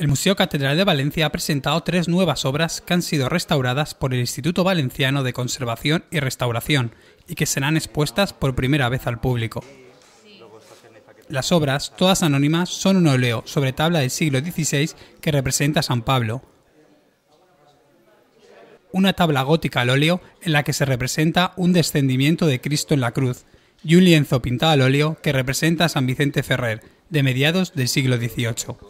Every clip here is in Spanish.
el Museo Catedral de Valencia ha presentado tres nuevas obras que han sido restauradas por el Instituto Valenciano de Conservación y Restauración y que serán expuestas por primera vez al público. Las obras, todas anónimas, son un óleo sobre tabla del siglo XVI que representa a San Pablo, una tabla gótica al óleo en la que se representa un descendimiento de Cristo en la cruz y un lienzo pintado al óleo que representa a San Vicente Ferrer, de mediados del siglo XVIII.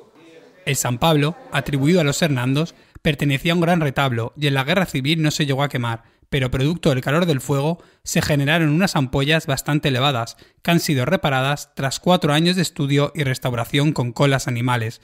El San Pablo, atribuido a los Hernandos, pertenecía a un gran retablo y en la guerra civil no se llegó a quemar, pero producto del calor del fuego se generaron unas ampollas bastante elevadas, que han sido reparadas tras cuatro años de estudio y restauración con colas animales,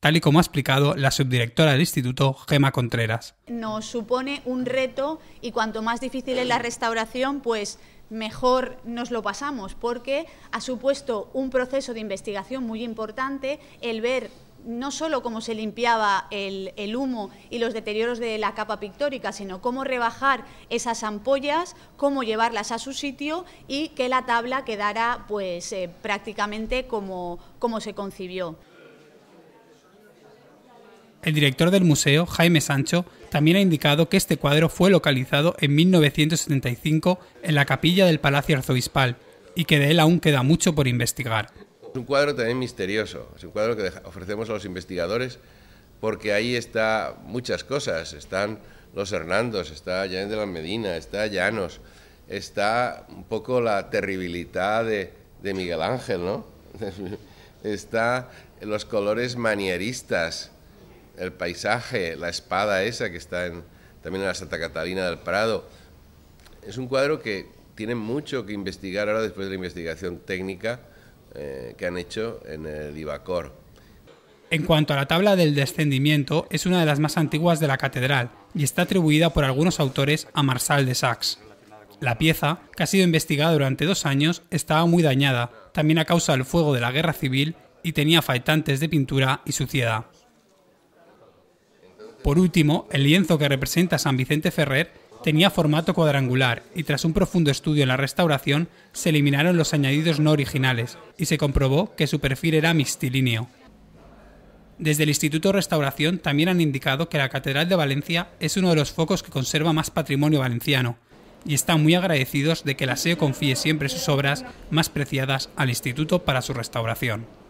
tal y como ha explicado la subdirectora del instituto, Gema Contreras. Nos supone un reto y cuanto más difícil es la restauración, pues mejor nos lo pasamos, porque ha supuesto un proceso de investigación muy importante el ver no solo cómo se limpiaba el, humo y los deterioros de la capa pictórica, sino cómo rebajar esas ampollas, cómo llevarlas a su sitio y que la tabla quedara pues, eh, prácticamente como, como se concibió. El director del museo, Jaime Sancho, también ha indicado que este cuadro fue localizado en 1975 en la capilla del Palacio Arzobispal y que de él aún queda mucho por investigar. Es un cuadro también misterioso, es un cuadro que ofrecemos a los investigadores porque ahí está muchas cosas, están los Hernandos, está Janet de la Medina, está Llanos, está un poco la terribilidad de, Miguel Ángel, ¿no? está los colores manieristas, el paisaje, la espada esa que está también en la Santa Catalina del Prado. Es un cuadro que tiene mucho que investigar ahora después de la investigación técnica eh, que han hecho en el Divacor. En cuanto a la tabla del descendimiento, es una de las más antiguas de la catedral y está atribuida por algunos autores a Marsal de Saxe. La pieza, que ha sido investigada durante dos años, estaba muy dañada, también a causa del fuego de la guerra civil y tenía faltantes de pintura y suciedad. Por último, el lienzo que representa a San Vicente Ferrer tenía formato cuadrangular y tras un profundo estudio en la restauración se eliminaron los añadidos no originales y se comprobó que su perfil era mixtilíneo. Desde el Instituto de Restauración también han indicado que la Catedral de Valencia es uno de los focos que conserva más patrimonio valenciano y están muy agradecidos de que la SEO confíe siempre sus obras más preciadas al Instituto para su restauración.